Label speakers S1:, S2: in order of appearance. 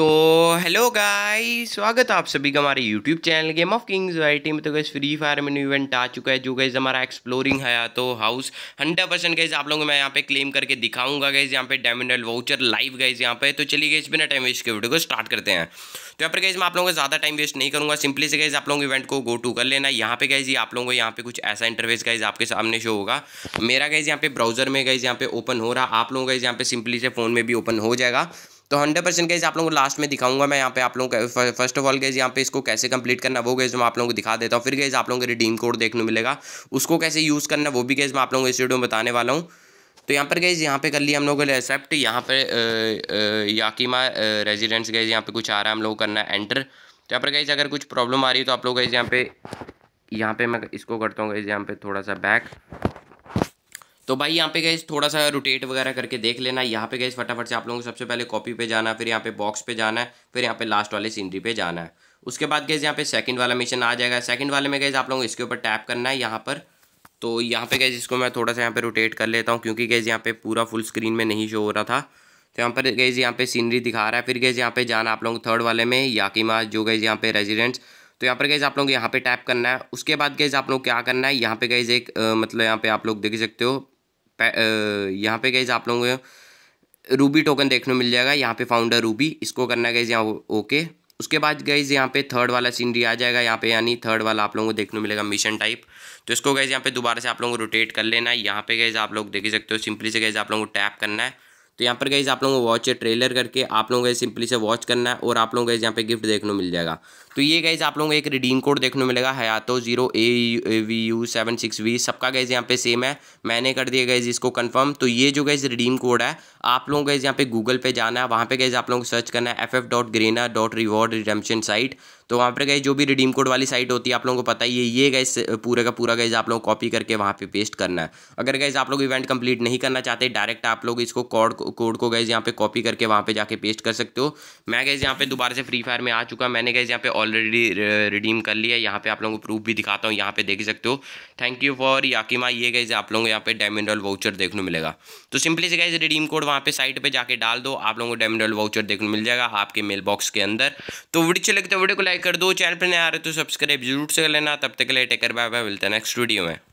S1: तो hello guys स्वागत है आप सभी का हमारे YouTube channel Game of Kings YT में तो गैस फ्री फायर में न्यू इवेंट आ चुका है जो गैस हमारा एक्सप्लोरिंग है तो हाउस हंड्रेड परसेंट गैस आप लोगों को मैं यहाँ पे क्लेम करके दिखाऊंगा गैस यहाँ पे डायमंडल वाउचर लाइव गैस यहाँ पे तो चलिए गैस बिना टाइम वेस्ट के वीडियो को स्टार्ट करते हैं तो यहाँ पर गैस मैं आप लोगों को ज़्यादा टाइम वेस्ट नहीं करूँगा सिंपली से गैस आप लोगों इवेंट को गो टू कर लेना यहाँ पे गैस ये आप लोगों को यहाँ पे कुछ ऐसा इंटरवेस गाइज आपके सामने शो होगा मेरा गैस यहाँ पे ब्राउजर में गैस यहाँ पे ओपन हो रहा आप लोगों का यहाँ पे सिंपली से फोन में भी ओपन हो जाएगा तो हंड्रेड परसेंट गैस आप लोगों को लास्ट में दिखाऊंगा मैं यहाँ पे आप लोगों को फर्स्ट ऑफ ऑल गैस यहाँ पे इसको कैसे कंप्लीट करना वो गैस मैं आप लोगों को दिखा देता हूँ फिर गैस आप लोगों को रिडीम कोड देखने मिलेगा उसको कैसे यूज़ करना वो भी गैस मैं आप लोगों को इस वीडियो में बताने वाला हूँ तो यहाँ पर गए यहाँ पे कर लिया हम लोगों ने एक्सेप्ट यहाँ पर याकिमा रेजिडेंस गए यहाँ पे कुछ आ रहा है हम लोग करना है एंटर तो यहाँ पर गए अगर कुछ प्रॉब्लम आ रही है तो आप लोग गए यहाँ पे यहाँ पे मैं इसको करता हूँ गए यहाँ पे थोड़ा सा बैक तो भाई यहाँ पे गैस थोड़ा सा रोटेट वगैरह करके देख लेना यहाँ पे गैस फटाफट से आप लोगों को सबसे पहले कॉपी पे जाना फिर यहाँ पे बॉक्स पे जाना है फिर यहाँ पे लास्ट वाले सीनरी पे जाना है उसके बाद गैस यहाँ पे सेकंड वाला मिशन आ जाएगा सेकंड वाले में गैस आप लोगों को इसके ऊपर टैप करना है यहाँ पर तो यहाँ पे गैस इसको मैं थोड़ा सा यहाँ पे रोटेट कर लेता हूँ क्योंकि गैस यहाँ पे पूरा फुल स्क्रीन में नहीं शो हो रहा था तो यहाँ पर गैस यहाँ पे सीनरी दिखा रहा है फिर गैस यहाँ पे जाना आप लोगों को थर्ड वाले में याकिमा जो गैस यहाँ पे रेजिडेंट्स तो यहाँ पर गैस आप लोग यहाँ पे टैप करना है उसके बाद गैस आप लोग क्या करना है यहाँ पे गैस एक आ, मतलब यहाँ पे आप लोग देख सकते हो यहाँ पे गैज आप लोगों को रूबी टोकन देखने मिल जाएगा यहाँ पे फाउंडर रूबी इसको करना गई यहाँ ओके उसके बाद गैज यहाँ पे थर्ड वाला सीनरी आ जाएगा यहाँ पे यानी थर्ड वाला आप लोगों को देखने मिलेगा मिशन टाइप तो इसको गैज यहाँ पे दोबारा से आप लोगों को रोटेट कर लेना है यहाँ पे गए आप लोग देख सकते हो सिंपली से गए आप लोगों को टैप करना है तो यहाँ पर गई आप लोगों को वॉच ट्रेलर करके आप लोगों को सिंपली से वॉच करना है और आप लोगों को यहाँ पे गिफ्ट देखने मिल जाएगा तो ये गाइज आप लोगों को एक रिडीम कोड देखने मिलेगा Hayato zero A V U seven six V सबका गाइज यहाँ पे सेम है मैंने कर दिया गाइज इसको कंफर्म तो ये जो गाइज रिडीम कोड है आप लोगों को यहाँ पे गूगल पे जाना है वहाँ पे गाइज आप लोगों को सर्च करना है F F dot Garena dot reward redemption site तो वहाँ पर गए जो भी रिडीम कोड वाली साइट होती है आप लोगों को पता ही है ये गए पूरे का पूरा गाइज आप लोग कॉपी करके वहाँ पे पेस्ट करना है अगर गाइज आप लोग इवेंट कंप्लीट नहीं करना चाहते डायरेक्ट आप लोग इसको कोड कोड को गाइज यहाँ पे कॉपी करके वहाँ पे जाके पेस्ट कर सकते हो मैं गाइज यहाँ पे दोबारा से फ्री फायर में आ चुका मैंने गाइज यहाँ पे ऑलरेडी रिडीम कर लिया यहाँ पे आप लोगों को प्रूफ भी दिखाता हूँ यहाँ पे देख सकते हो थैंक यू फॉर याकिमा ये गाइज आप लोगों को यहाँ पे डायमंडल वाउचर देखने मिलेगा तो सिंपली से गाइज रिडीम कोड वहाँ पे साइट पर जाके डाल दो आप लोगों को डायमंडल वाउचर देखने मिल जाएगा आपके मेल बॉक्स के अंदर तो वीडियो चले तो वीडियो को लाइक कर दो चैनल पर नहीं आ रहे तो सब्सक्राइब जरूर से कर लेना तब तक के लिए टेकर बाय बाय मिलते हैं नेक्स्ट वीडियो में